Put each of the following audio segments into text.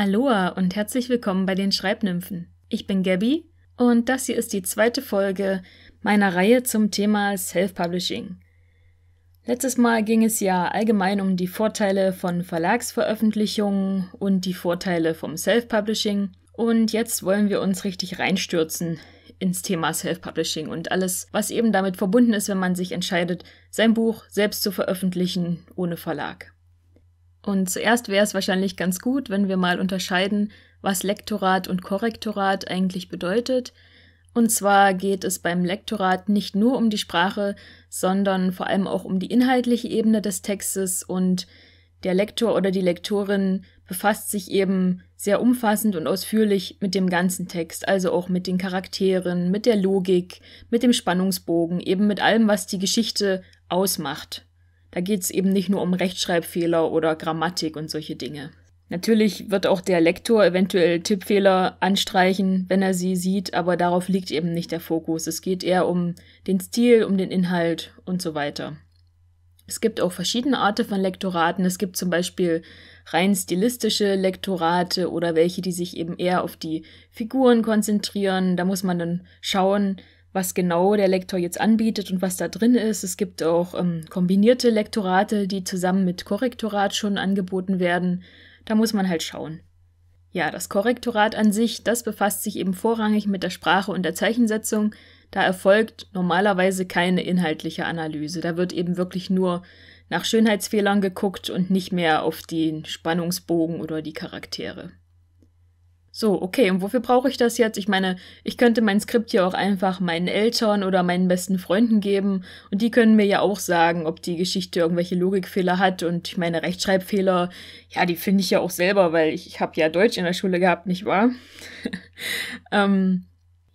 Aloha und herzlich willkommen bei den Schreibnymphen. Ich bin Gabby und das hier ist die zweite Folge meiner Reihe zum Thema Self-Publishing. Letztes Mal ging es ja allgemein um die Vorteile von Verlagsveröffentlichungen und die Vorteile vom Self-Publishing und jetzt wollen wir uns richtig reinstürzen ins Thema Self-Publishing und alles, was eben damit verbunden ist, wenn man sich entscheidet, sein Buch selbst zu veröffentlichen ohne Verlag. Und zuerst wäre es wahrscheinlich ganz gut, wenn wir mal unterscheiden, was Lektorat und Korrektorat eigentlich bedeutet. Und zwar geht es beim Lektorat nicht nur um die Sprache, sondern vor allem auch um die inhaltliche Ebene des Textes und der Lektor oder die Lektorin befasst sich eben sehr umfassend und ausführlich mit dem ganzen Text, also auch mit den Charakteren, mit der Logik, mit dem Spannungsbogen, eben mit allem, was die Geschichte ausmacht. Da geht es eben nicht nur um Rechtschreibfehler oder Grammatik und solche Dinge. Natürlich wird auch der Lektor eventuell Tippfehler anstreichen, wenn er sie sieht, aber darauf liegt eben nicht der Fokus. Es geht eher um den Stil, um den Inhalt und so weiter. Es gibt auch verschiedene Arten von Lektoraten. Es gibt zum Beispiel rein stilistische Lektorate oder welche, die sich eben eher auf die Figuren konzentrieren. Da muss man dann schauen, was genau der Lektor jetzt anbietet und was da drin ist. Es gibt auch ähm, kombinierte Lektorate, die zusammen mit Korrektorat schon angeboten werden. Da muss man halt schauen. Ja, das Korrektorat an sich, das befasst sich eben vorrangig mit der Sprache und der Zeichensetzung. Da erfolgt normalerweise keine inhaltliche Analyse. Da wird eben wirklich nur nach Schönheitsfehlern geguckt und nicht mehr auf den Spannungsbogen oder die Charaktere. So, okay, und wofür brauche ich das jetzt? Ich meine, ich könnte mein Skript ja auch einfach meinen Eltern oder meinen besten Freunden geben und die können mir ja auch sagen, ob die Geschichte irgendwelche Logikfehler hat und ich meine Rechtschreibfehler, ja, die finde ich ja auch selber, weil ich, ich habe ja Deutsch in der Schule gehabt, nicht wahr? ähm,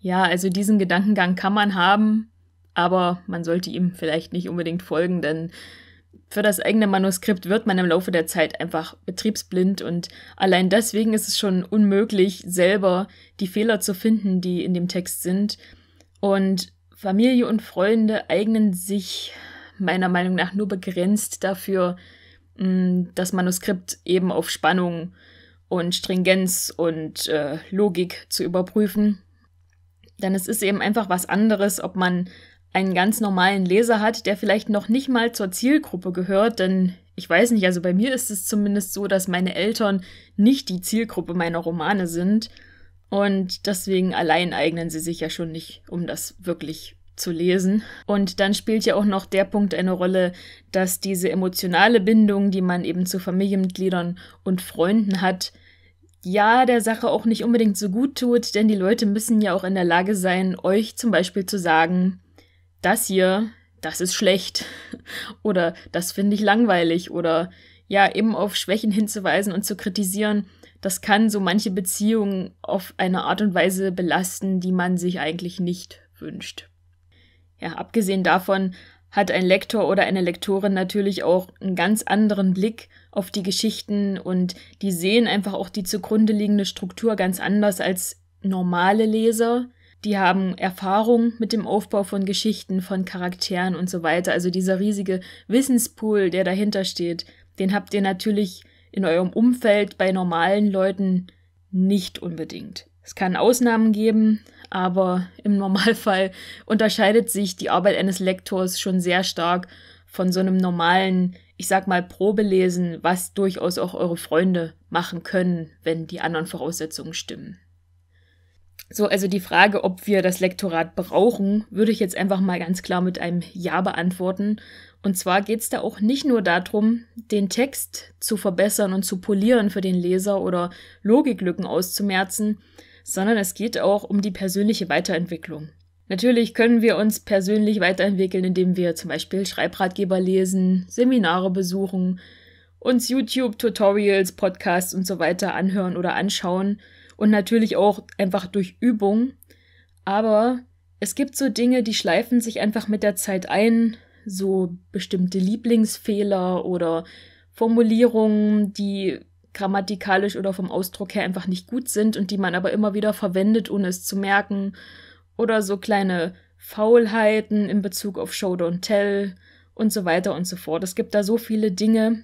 ja, also diesen Gedankengang kann man haben, aber man sollte ihm vielleicht nicht unbedingt folgen, denn für das eigene Manuskript wird man im Laufe der Zeit einfach betriebsblind und allein deswegen ist es schon unmöglich, selber die Fehler zu finden, die in dem Text sind. Und Familie und Freunde eignen sich meiner Meinung nach nur begrenzt dafür, mm, das Manuskript eben auf Spannung und Stringenz und äh, Logik zu überprüfen. Denn es ist eben einfach was anderes, ob man einen ganz normalen Leser hat, der vielleicht noch nicht mal zur Zielgruppe gehört, denn ich weiß nicht, also bei mir ist es zumindest so, dass meine Eltern nicht die Zielgruppe meiner Romane sind und deswegen allein eignen sie sich ja schon nicht, um das wirklich zu lesen. Und dann spielt ja auch noch der Punkt eine Rolle, dass diese emotionale Bindung, die man eben zu Familienmitgliedern und Freunden hat, ja, der Sache auch nicht unbedingt so gut tut, denn die Leute müssen ja auch in der Lage sein, euch zum Beispiel zu sagen, das hier, das ist schlecht oder das finde ich langweilig oder ja, eben auf Schwächen hinzuweisen und zu kritisieren, das kann so manche Beziehungen auf eine Art und Weise belasten, die man sich eigentlich nicht wünscht. Ja, abgesehen davon hat ein Lektor oder eine Lektorin natürlich auch einen ganz anderen Blick auf die Geschichten und die sehen einfach auch die zugrunde liegende Struktur ganz anders als normale Leser die haben Erfahrung mit dem Aufbau von Geschichten, von Charakteren und so weiter. Also dieser riesige Wissenspool, der dahinter steht, den habt ihr natürlich in eurem Umfeld bei normalen Leuten nicht unbedingt. Es kann Ausnahmen geben, aber im Normalfall unterscheidet sich die Arbeit eines Lektors schon sehr stark von so einem normalen, ich sag mal, Probelesen, was durchaus auch eure Freunde machen können, wenn die anderen Voraussetzungen stimmen. So, also die Frage, ob wir das Lektorat brauchen, würde ich jetzt einfach mal ganz klar mit einem Ja beantworten. Und zwar geht es da auch nicht nur darum, den Text zu verbessern und zu polieren für den Leser oder Logiklücken auszumerzen, sondern es geht auch um die persönliche Weiterentwicklung. Natürlich können wir uns persönlich weiterentwickeln, indem wir zum Beispiel Schreibratgeber lesen, Seminare besuchen, uns YouTube-Tutorials, Podcasts und so weiter anhören oder anschauen – und natürlich auch einfach durch Übung. Aber es gibt so Dinge, die schleifen sich einfach mit der Zeit ein, so bestimmte Lieblingsfehler oder Formulierungen, die grammatikalisch oder vom Ausdruck her einfach nicht gut sind und die man aber immer wieder verwendet, ohne es zu merken. Oder so kleine Faulheiten in Bezug auf Show Don't Tell und so weiter und so fort. Es gibt da so viele Dinge,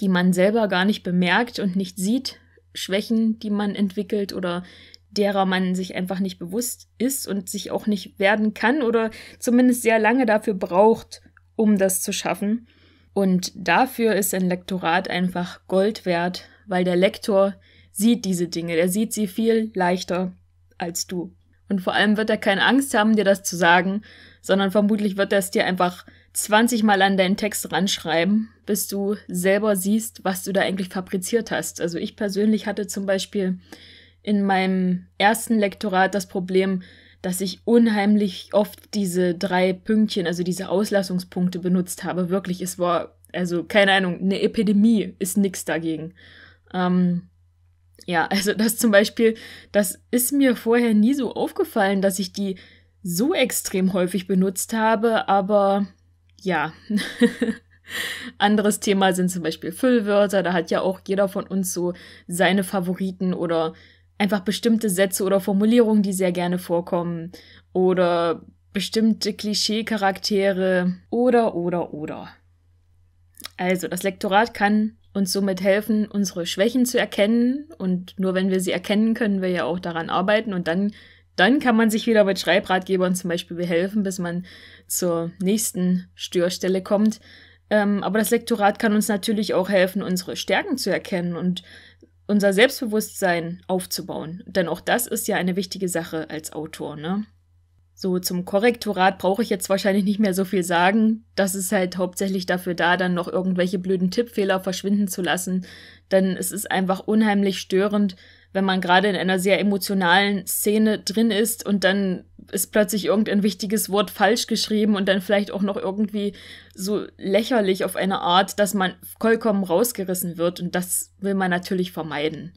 die man selber gar nicht bemerkt und nicht sieht, Schwächen, die man entwickelt oder derer man sich einfach nicht bewusst ist und sich auch nicht werden kann oder zumindest sehr lange dafür braucht, um das zu schaffen. Und dafür ist ein Lektorat einfach Gold wert, weil der Lektor sieht diese Dinge, der sieht sie viel leichter als du. Und vor allem wird er keine Angst haben, dir das zu sagen, sondern vermutlich wird er es dir einfach 20 Mal an deinen Text ranschreiben, bis du selber siehst, was du da eigentlich fabriziert hast. Also ich persönlich hatte zum Beispiel in meinem ersten Lektorat das Problem, dass ich unheimlich oft diese drei Pünktchen, also diese Auslassungspunkte benutzt habe. Wirklich, es war, also keine Ahnung, eine Epidemie ist nichts dagegen. Ähm, ja, also das zum Beispiel, das ist mir vorher nie so aufgefallen, dass ich die so extrem häufig benutzt habe, aber ja. Anderes Thema sind zum Beispiel Füllwörter. Da hat ja auch jeder von uns so seine Favoriten oder einfach bestimmte Sätze oder Formulierungen, die sehr gerne vorkommen. Oder bestimmte Klischeecharaktere. Oder, oder, oder. Also, das Lektorat kann uns somit helfen, unsere Schwächen zu erkennen. Und nur wenn wir sie erkennen, können wir ja auch daran arbeiten. Und dann dann kann man sich wieder mit Schreibratgebern zum Beispiel behelfen, bis man zur nächsten Störstelle kommt. Ähm, aber das Lektorat kann uns natürlich auch helfen, unsere Stärken zu erkennen und unser Selbstbewusstsein aufzubauen. Denn auch das ist ja eine wichtige Sache als Autor. Ne? So, zum Korrektorat brauche ich jetzt wahrscheinlich nicht mehr so viel sagen. Das ist halt hauptsächlich dafür da, dann noch irgendwelche blöden Tippfehler verschwinden zu lassen. Denn es ist einfach unheimlich störend, wenn man gerade in einer sehr emotionalen Szene drin ist und dann ist plötzlich irgendein wichtiges Wort falsch geschrieben und dann vielleicht auch noch irgendwie so lächerlich auf eine Art, dass man vollkommen rausgerissen wird und das will man natürlich vermeiden.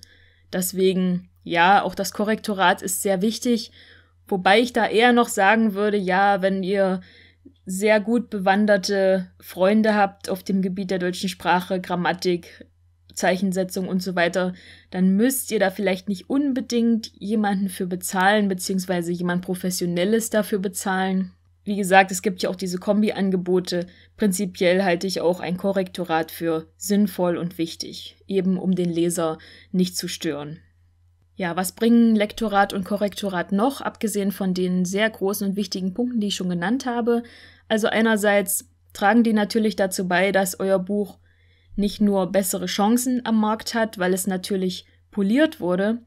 Deswegen, ja, auch das Korrektorat ist sehr wichtig, wobei ich da eher noch sagen würde, ja, wenn ihr sehr gut bewanderte Freunde habt auf dem Gebiet der deutschen Sprache, Grammatik, Zeichensetzung und so weiter, dann müsst ihr da vielleicht nicht unbedingt jemanden für bezahlen, beziehungsweise jemand Professionelles dafür bezahlen. Wie gesagt, es gibt ja auch diese Kombi-Angebote. Prinzipiell halte ich auch ein Korrektorat für sinnvoll und wichtig, eben um den Leser nicht zu stören. Ja, was bringen Lektorat und Korrektorat noch, abgesehen von den sehr großen und wichtigen Punkten, die ich schon genannt habe? Also einerseits tragen die natürlich dazu bei, dass euer Buch nicht nur bessere Chancen am Markt hat, weil es natürlich poliert wurde,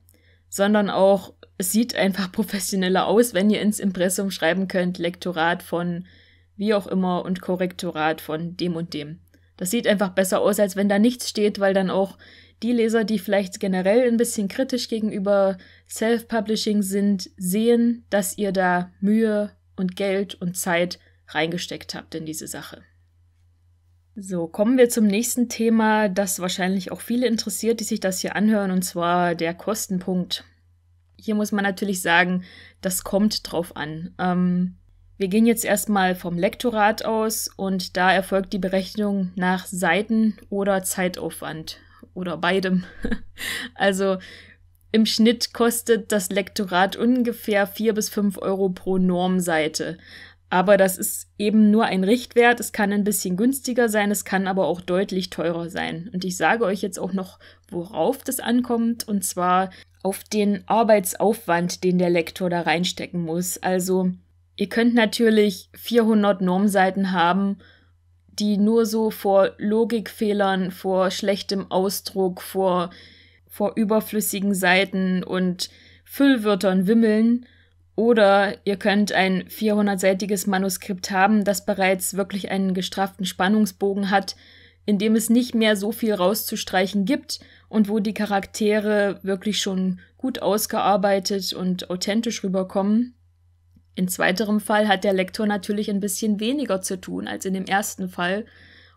sondern auch es sieht einfach professioneller aus, wenn ihr ins Impressum schreiben könnt, Lektorat von wie auch immer und Korrektorat von dem und dem. Das sieht einfach besser aus, als wenn da nichts steht, weil dann auch die Leser, die vielleicht generell ein bisschen kritisch gegenüber Self-Publishing sind, sehen, dass ihr da Mühe und Geld und Zeit reingesteckt habt in diese Sache. So, kommen wir zum nächsten Thema, das wahrscheinlich auch viele interessiert, die sich das hier anhören, und zwar der Kostenpunkt. Hier muss man natürlich sagen, das kommt drauf an. Ähm, wir gehen jetzt erstmal vom Lektorat aus und da erfolgt die Berechnung nach Seiten oder Zeitaufwand oder beidem. also im Schnitt kostet das Lektorat ungefähr 4 bis 5 Euro pro Normseite. Aber das ist eben nur ein Richtwert. Es kann ein bisschen günstiger sein, es kann aber auch deutlich teurer sein. Und ich sage euch jetzt auch noch, worauf das ankommt, und zwar auf den Arbeitsaufwand, den der Lektor da reinstecken muss. Also ihr könnt natürlich 400 Normseiten haben, die nur so vor Logikfehlern, vor schlechtem Ausdruck, vor, vor überflüssigen Seiten und Füllwörtern wimmeln oder ihr könnt ein 400-seitiges Manuskript haben, das bereits wirklich einen gestrafften Spannungsbogen hat, in dem es nicht mehr so viel rauszustreichen gibt und wo die Charaktere wirklich schon gut ausgearbeitet und authentisch rüberkommen. In zweiterem Fall hat der Lektor natürlich ein bisschen weniger zu tun als in dem ersten Fall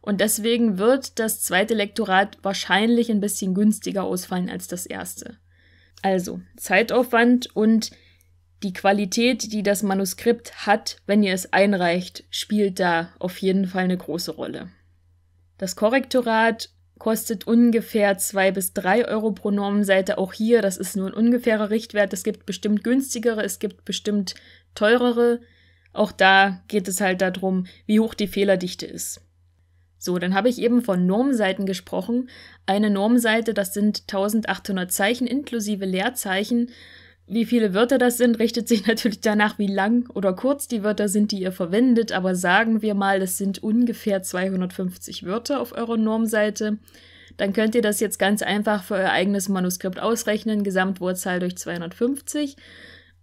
und deswegen wird das zweite Lektorat wahrscheinlich ein bisschen günstiger ausfallen als das erste. Also Zeitaufwand und die Qualität, die das Manuskript hat, wenn ihr es einreicht, spielt da auf jeden Fall eine große Rolle. Das Korrektorat kostet ungefähr zwei bis drei Euro pro Normenseite. Auch hier, das ist nur ein ungefährer Richtwert. Es gibt bestimmt günstigere, es gibt bestimmt teurere. Auch da geht es halt darum, wie hoch die Fehlerdichte ist. So, dann habe ich eben von Normseiten gesprochen. Eine Normseite, das sind 1800 Zeichen inklusive Leerzeichen. Wie viele Wörter das sind, richtet sich natürlich danach, wie lang oder kurz die Wörter sind, die ihr verwendet. Aber sagen wir mal, es sind ungefähr 250 Wörter auf eurer Normseite. Dann könnt ihr das jetzt ganz einfach für euer eigenes Manuskript ausrechnen, Gesamtwurzel durch 250.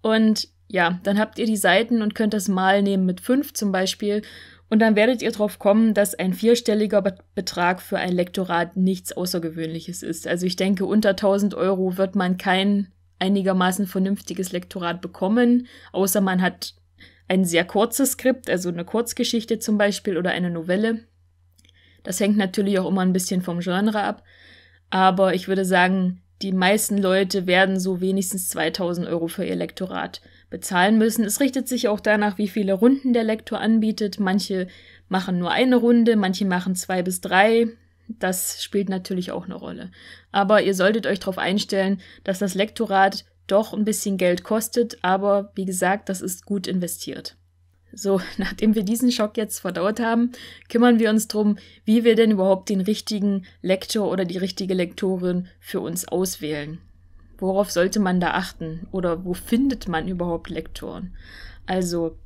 Und ja, dann habt ihr die Seiten und könnt das mal nehmen mit 5 zum Beispiel. Und dann werdet ihr drauf kommen, dass ein vierstelliger Betrag für ein Lektorat nichts Außergewöhnliches ist. Also ich denke, unter 1000 Euro wird man kein einigermaßen vernünftiges Lektorat bekommen, außer man hat ein sehr kurzes Skript, also eine Kurzgeschichte zum Beispiel oder eine Novelle. Das hängt natürlich auch immer ein bisschen vom Genre ab, aber ich würde sagen, die meisten Leute werden so wenigstens 2000 Euro für ihr Lektorat bezahlen müssen. Es richtet sich auch danach, wie viele Runden der Lektor anbietet. Manche machen nur eine Runde, manche machen zwei bis drei, das spielt natürlich auch eine Rolle. Aber ihr solltet euch darauf einstellen, dass das Lektorat doch ein bisschen Geld kostet, aber wie gesagt, das ist gut investiert. So, nachdem wir diesen Schock jetzt verdaut haben, kümmern wir uns darum, wie wir denn überhaupt den richtigen Lektor oder die richtige Lektorin für uns auswählen. Worauf sollte man da achten? Oder wo findet man überhaupt Lektoren? Also,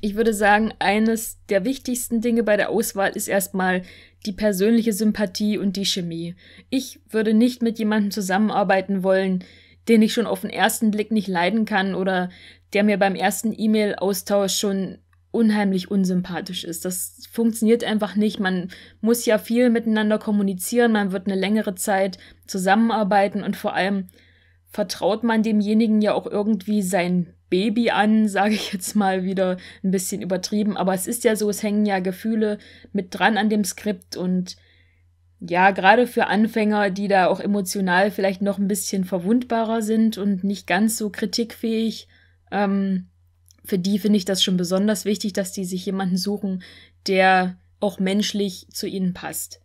ich würde sagen, eines der wichtigsten Dinge bei der Auswahl ist erstmal die persönliche Sympathie und die Chemie. Ich würde nicht mit jemandem zusammenarbeiten wollen, den ich schon auf den ersten Blick nicht leiden kann oder der mir beim ersten E-Mail-Austausch schon unheimlich unsympathisch ist. Das funktioniert einfach nicht. Man muss ja viel miteinander kommunizieren, man wird eine längere Zeit zusammenarbeiten und vor allem vertraut man demjenigen ja auch irgendwie sein Baby an, sage ich jetzt mal wieder ein bisschen übertrieben. Aber es ist ja so, es hängen ja Gefühle mit dran an dem Skript und ja, gerade für Anfänger, die da auch emotional vielleicht noch ein bisschen verwundbarer sind und nicht ganz so kritikfähig, ähm, für die finde ich das schon besonders wichtig, dass die sich jemanden suchen, der auch menschlich zu ihnen passt.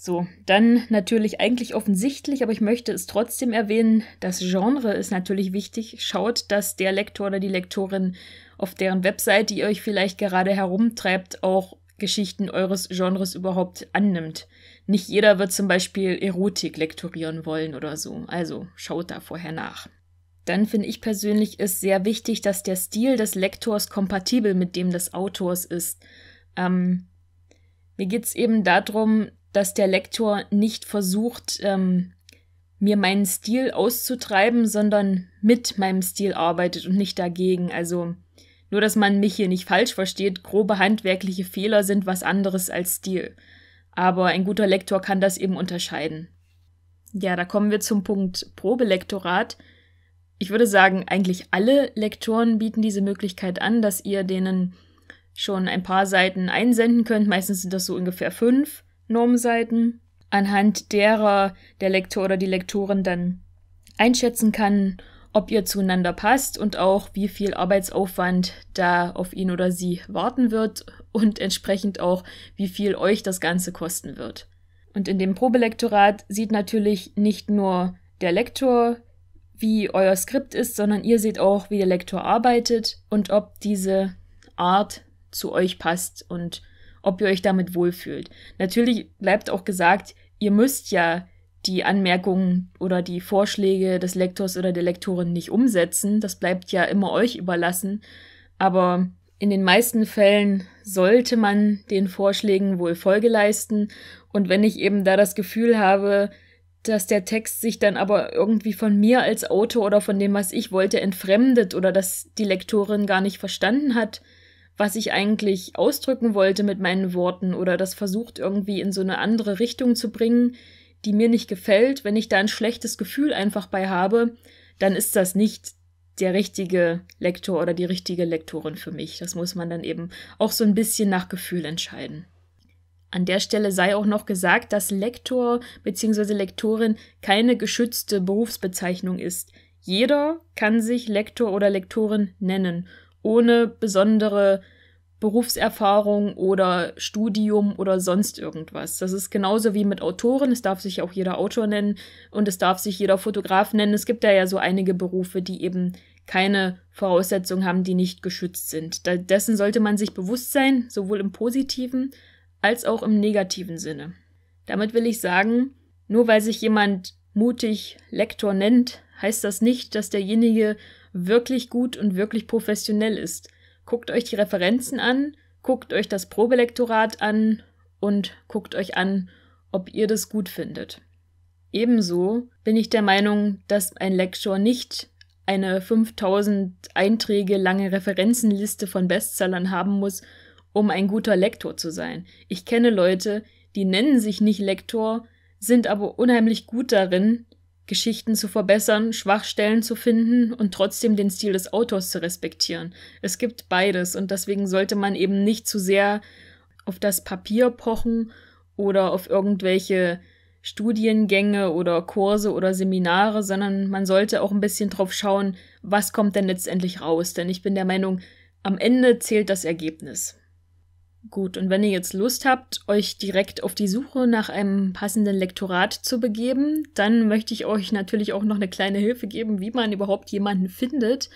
So, dann natürlich eigentlich offensichtlich, aber ich möchte es trotzdem erwähnen, das Genre ist natürlich wichtig. Schaut, dass der Lektor oder die Lektorin auf deren Website, die ihr euch vielleicht gerade herumtreibt, auch Geschichten eures Genres überhaupt annimmt. Nicht jeder wird zum Beispiel Erotik lektorieren wollen oder so. Also schaut da vorher nach. Dann finde ich persönlich es sehr wichtig, dass der Stil des Lektors kompatibel mit dem des Autors ist. Ähm, mir geht es eben darum, dass der Lektor nicht versucht, ähm, mir meinen Stil auszutreiben, sondern mit meinem Stil arbeitet und nicht dagegen. Also nur, dass man mich hier nicht falsch versteht, grobe handwerkliche Fehler sind was anderes als Stil. Aber ein guter Lektor kann das eben unterscheiden. Ja, da kommen wir zum Punkt Probelektorat. Ich würde sagen, eigentlich alle Lektoren bieten diese Möglichkeit an, dass ihr denen schon ein paar Seiten einsenden könnt. Meistens sind das so ungefähr fünf. Normseiten, anhand derer der Lektor oder die Lektorin dann einschätzen kann, ob ihr zueinander passt und auch wie viel Arbeitsaufwand da auf ihn oder sie warten wird und entsprechend auch, wie viel euch das Ganze kosten wird. Und in dem Probelektorat sieht natürlich nicht nur der Lektor, wie euer Skript ist, sondern ihr seht auch, wie der Lektor arbeitet und ob diese Art zu euch passt und ob ihr euch damit wohlfühlt. Natürlich bleibt auch gesagt, ihr müsst ja die Anmerkungen oder die Vorschläge des Lektors oder der Lektorin nicht umsetzen. Das bleibt ja immer euch überlassen. Aber in den meisten Fällen sollte man den Vorschlägen wohl Folge leisten. Und wenn ich eben da das Gefühl habe, dass der Text sich dann aber irgendwie von mir als Autor oder von dem, was ich wollte, entfremdet oder dass die Lektorin gar nicht verstanden hat, was ich eigentlich ausdrücken wollte mit meinen Worten oder das versucht irgendwie in so eine andere Richtung zu bringen, die mir nicht gefällt, wenn ich da ein schlechtes Gefühl einfach bei habe, dann ist das nicht der richtige Lektor oder die richtige Lektorin für mich. Das muss man dann eben auch so ein bisschen nach Gefühl entscheiden. An der Stelle sei auch noch gesagt, dass Lektor bzw. Lektorin keine geschützte Berufsbezeichnung ist. Jeder kann sich Lektor oder Lektorin nennen ohne besondere Berufserfahrung oder Studium oder sonst irgendwas. Das ist genauso wie mit Autoren. Es darf sich auch jeder Autor nennen und es darf sich jeder Fotograf nennen. Es gibt da ja so einige Berufe, die eben keine Voraussetzungen haben, die nicht geschützt sind. Da, dessen sollte man sich bewusst sein, sowohl im positiven als auch im negativen Sinne. Damit will ich sagen, nur weil sich jemand mutig Lektor nennt, heißt das nicht, dass derjenige wirklich gut und wirklich professionell ist. Guckt euch die Referenzen an, guckt euch das Probelektorat an und guckt euch an, ob ihr das gut findet. Ebenso bin ich der Meinung, dass ein Lecture nicht eine 5000 Einträge lange Referenzenliste von Bestsellern haben muss, um ein guter Lektor zu sein. Ich kenne Leute, die nennen sich nicht Lektor, sind aber unheimlich gut darin, Geschichten zu verbessern, Schwachstellen zu finden und trotzdem den Stil des Autors zu respektieren. Es gibt beides und deswegen sollte man eben nicht zu sehr auf das Papier pochen oder auf irgendwelche Studiengänge oder Kurse oder Seminare, sondern man sollte auch ein bisschen drauf schauen, was kommt denn letztendlich raus. Denn ich bin der Meinung, am Ende zählt das Ergebnis. Gut, und wenn ihr jetzt Lust habt, euch direkt auf die Suche nach einem passenden Lektorat zu begeben, dann möchte ich euch natürlich auch noch eine kleine Hilfe geben, wie man überhaupt jemanden findet.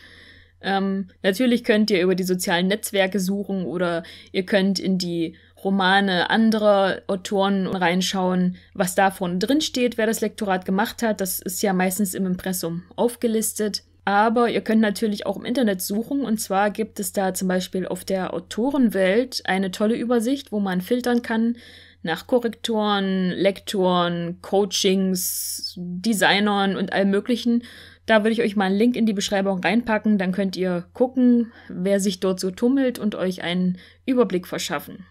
Ähm, natürlich könnt ihr über die sozialen Netzwerke suchen oder ihr könnt in die Romane anderer Autoren reinschauen, was davon drinsteht, wer das Lektorat gemacht hat. Das ist ja meistens im Impressum aufgelistet. Aber ihr könnt natürlich auch im Internet suchen. Und zwar gibt es da zum Beispiel auf der Autorenwelt eine tolle Übersicht, wo man filtern kann nach Korrektoren, Lektoren, Coachings, Designern und allem Möglichen. Da würde ich euch mal einen Link in die Beschreibung reinpacken. Dann könnt ihr gucken, wer sich dort so tummelt und euch einen Überblick verschaffen.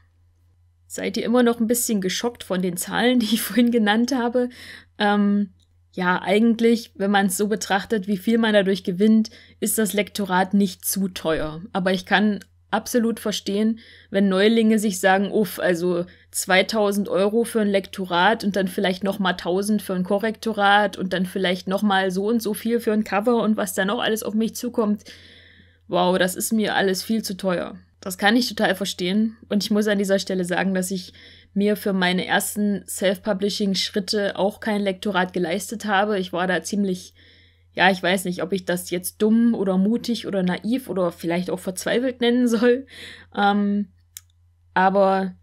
Seid ihr immer noch ein bisschen geschockt von den Zahlen, die ich vorhin genannt habe? Ähm, ja, eigentlich, wenn man es so betrachtet, wie viel man dadurch gewinnt, ist das Lektorat nicht zu teuer. Aber ich kann absolut verstehen, wenn Neulinge sich sagen, uff, also 2000 Euro für ein Lektorat und dann vielleicht nochmal 1000 für ein Korrektorat und dann vielleicht nochmal so und so viel für ein Cover und was da noch alles auf mich zukommt. Wow, das ist mir alles viel zu teuer. Das kann ich total verstehen. Und ich muss an dieser Stelle sagen, dass ich mir für meine ersten Self-Publishing-Schritte auch kein Lektorat geleistet habe. Ich war da ziemlich, ja, ich weiß nicht, ob ich das jetzt dumm oder mutig oder naiv oder vielleicht auch verzweifelt nennen soll. Ähm, aber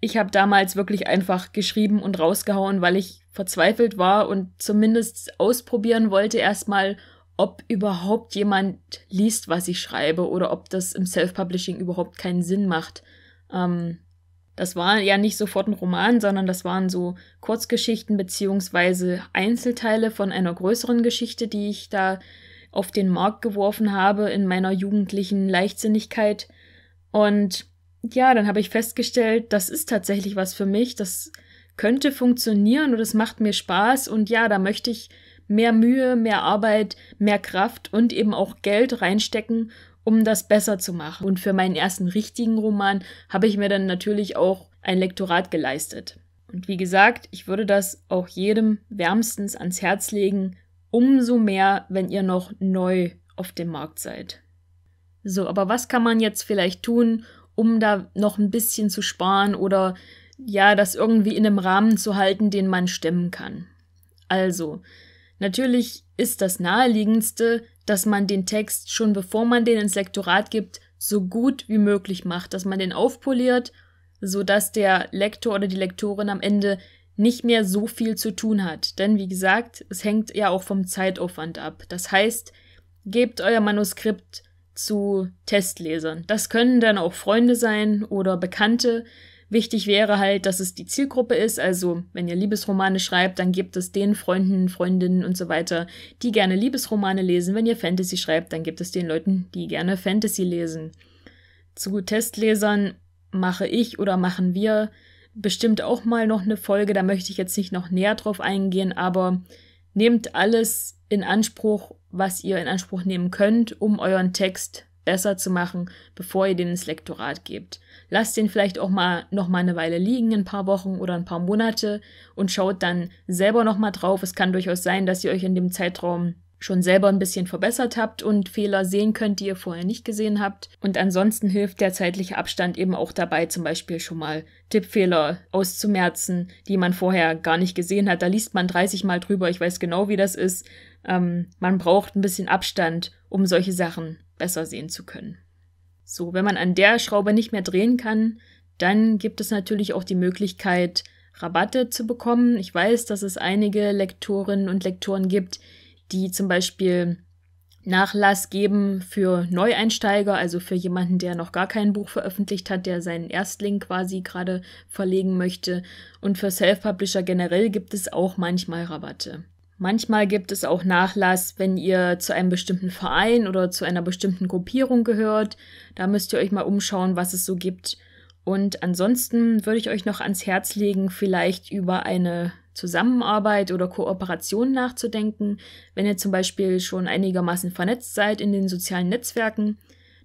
ich habe damals wirklich einfach geschrieben und rausgehauen, weil ich verzweifelt war und zumindest ausprobieren wollte erstmal, ob überhaupt jemand liest, was ich schreibe oder ob das im Self-Publishing überhaupt keinen Sinn macht. Ähm, das war ja nicht sofort ein Roman, sondern das waren so Kurzgeschichten bzw. Einzelteile von einer größeren Geschichte, die ich da auf den Markt geworfen habe in meiner jugendlichen Leichtsinnigkeit. Und ja, dann habe ich festgestellt, das ist tatsächlich was für mich, das könnte funktionieren und es macht mir Spaß und ja, da möchte ich mehr Mühe, mehr Arbeit, mehr Kraft und eben auch Geld reinstecken, um das besser zu machen. Und für meinen ersten richtigen Roman habe ich mir dann natürlich auch ein Lektorat geleistet. Und wie gesagt, ich würde das auch jedem wärmstens ans Herz legen, umso mehr, wenn ihr noch neu auf dem Markt seid. So, aber was kann man jetzt vielleicht tun, um da noch ein bisschen zu sparen oder ja, das irgendwie in einem Rahmen zu halten, den man stemmen kann? Also, Natürlich ist das Naheliegendste, dass man den Text schon bevor man den ins Lektorat gibt, so gut wie möglich macht, dass man den aufpoliert, sodass der Lektor oder die Lektorin am Ende nicht mehr so viel zu tun hat. Denn wie gesagt, es hängt ja auch vom Zeitaufwand ab. Das heißt, gebt euer Manuskript zu Testlesern. Das können dann auch Freunde sein oder Bekannte, Wichtig wäre halt, dass es die Zielgruppe ist. Also, wenn ihr Liebesromane schreibt, dann gibt es den Freunden, Freundinnen und so weiter, die gerne Liebesromane lesen. Wenn ihr Fantasy schreibt, dann gibt es den Leuten, die gerne Fantasy lesen. Zu Testlesern mache ich oder machen wir bestimmt auch mal noch eine Folge. Da möchte ich jetzt nicht noch näher drauf eingehen, aber nehmt alles in Anspruch, was ihr in Anspruch nehmen könnt, um euren Text besser zu machen, bevor ihr den ins Lektorat gebt. Lasst den vielleicht auch mal noch mal eine Weile liegen, ein paar Wochen oder ein paar Monate und schaut dann selber noch mal drauf. Es kann durchaus sein, dass ihr euch in dem Zeitraum schon selber ein bisschen verbessert habt und Fehler sehen könnt, die ihr vorher nicht gesehen habt. Und ansonsten hilft der zeitliche Abstand eben auch dabei, zum Beispiel schon mal Tippfehler auszumerzen, die man vorher gar nicht gesehen hat. Da liest man 30 Mal drüber, ich weiß genau, wie das ist. Ähm, man braucht ein bisschen Abstand, um solche Sachen besser sehen zu können. So, wenn man an der Schraube nicht mehr drehen kann, dann gibt es natürlich auch die Möglichkeit, Rabatte zu bekommen. Ich weiß, dass es einige Lektorinnen und Lektoren gibt, die zum Beispiel Nachlass geben für Neueinsteiger, also für jemanden, der noch gar kein Buch veröffentlicht hat, der seinen Erstling quasi gerade verlegen möchte. Und für Self-Publisher generell gibt es auch manchmal Rabatte. Manchmal gibt es auch Nachlass, wenn ihr zu einem bestimmten Verein oder zu einer bestimmten Gruppierung gehört. Da müsst ihr euch mal umschauen, was es so gibt. Und ansonsten würde ich euch noch ans Herz legen, vielleicht über eine Zusammenarbeit oder Kooperation nachzudenken. Wenn ihr zum Beispiel schon einigermaßen vernetzt seid in den sozialen Netzwerken,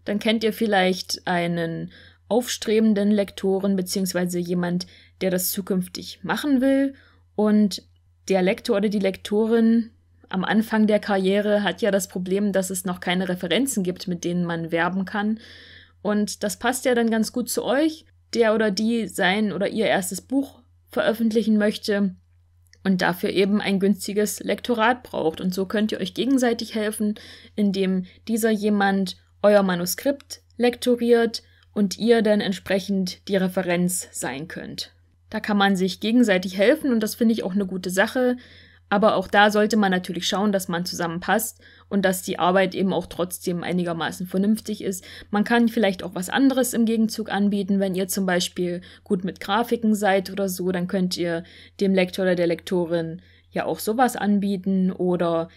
dann kennt ihr vielleicht einen aufstrebenden Lektoren bzw. jemand, der das zukünftig machen will und der Lektor oder die Lektorin am Anfang der Karriere hat ja das Problem, dass es noch keine Referenzen gibt, mit denen man werben kann. Und das passt ja dann ganz gut zu euch, der oder die sein oder ihr erstes Buch veröffentlichen möchte und dafür eben ein günstiges Lektorat braucht. Und so könnt ihr euch gegenseitig helfen, indem dieser jemand euer Manuskript lektoriert und ihr dann entsprechend die Referenz sein könnt. Da kann man sich gegenseitig helfen und das finde ich auch eine gute Sache. Aber auch da sollte man natürlich schauen, dass man zusammenpasst und dass die Arbeit eben auch trotzdem einigermaßen vernünftig ist. Man kann vielleicht auch was anderes im Gegenzug anbieten. Wenn ihr zum Beispiel gut mit Grafiken seid oder so, dann könnt ihr dem Lektor oder der Lektorin ja auch sowas anbieten oder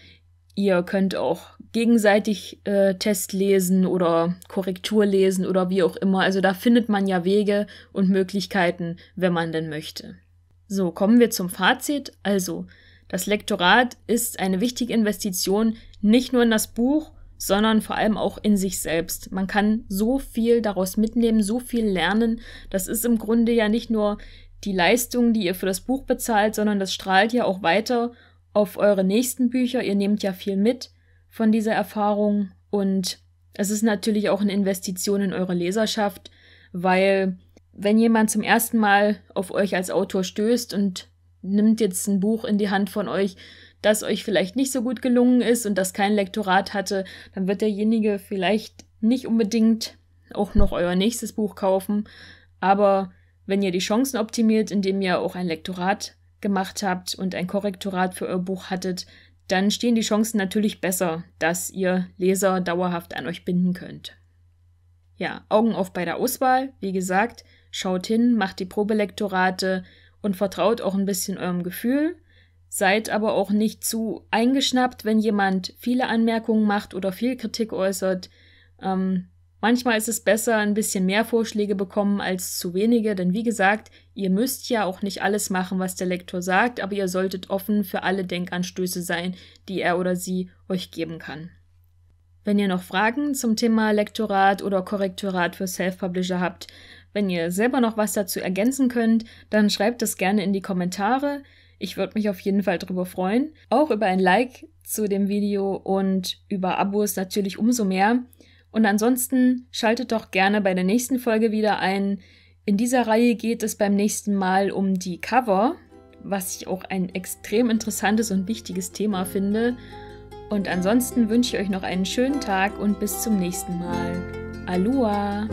Ihr könnt auch gegenseitig äh, Test lesen oder Korrektur lesen oder wie auch immer. Also da findet man ja Wege und Möglichkeiten, wenn man denn möchte. So, kommen wir zum Fazit. Also, das Lektorat ist eine wichtige Investition nicht nur in das Buch, sondern vor allem auch in sich selbst. Man kann so viel daraus mitnehmen, so viel lernen. Das ist im Grunde ja nicht nur die Leistung, die ihr für das Buch bezahlt, sondern das strahlt ja auch weiter auf eure nächsten Bücher. Ihr nehmt ja viel mit von dieser Erfahrung und es ist natürlich auch eine Investition in eure Leserschaft, weil wenn jemand zum ersten Mal auf euch als Autor stößt und nimmt jetzt ein Buch in die Hand von euch, das euch vielleicht nicht so gut gelungen ist und das kein Lektorat hatte, dann wird derjenige vielleicht nicht unbedingt auch noch euer nächstes Buch kaufen. Aber wenn ihr die Chancen optimiert, indem ihr auch ein Lektorat gemacht habt und ein Korrektorat für euer Buch hattet, dann stehen die Chancen natürlich besser, dass ihr Leser dauerhaft an euch binden könnt. Ja, Augen auf bei der Auswahl, wie gesagt, schaut hin, macht die Probelektorate und vertraut auch ein bisschen eurem Gefühl. Seid aber auch nicht zu eingeschnappt, wenn jemand viele Anmerkungen macht oder viel Kritik äußert. Ähm, Manchmal ist es besser, ein bisschen mehr Vorschläge bekommen als zu wenige, denn wie gesagt, ihr müsst ja auch nicht alles machen, was der Lektor sagt, aber ihr solltet offen für alle Denkanstöße sein, die er oder sie euch geben kann. Wenn ihr noch Fragen zum Thema Lektorat oder Korrektorat für Self-Publisher habt, wenn ihr selber noch was dazu ergänzen könnt, dann schreibt es gerne in die Kommentare. Ich würde mich auf jeden Fall darüber freuen. Auch über ein Like zu dem Video und über Abos natürlich umso mehr. Und ansonsten schaltet doch gerne bei der nächsten Folge wieder ein. In dieser Reihe geht es beim nächsten Mal um die Cover, was ich auch ein extrem interessantes und wichtiges Thema finde. Und ansonsten wünsche ich euch noch einen schönen Tag und bis zum nächsten Mal. Aloha!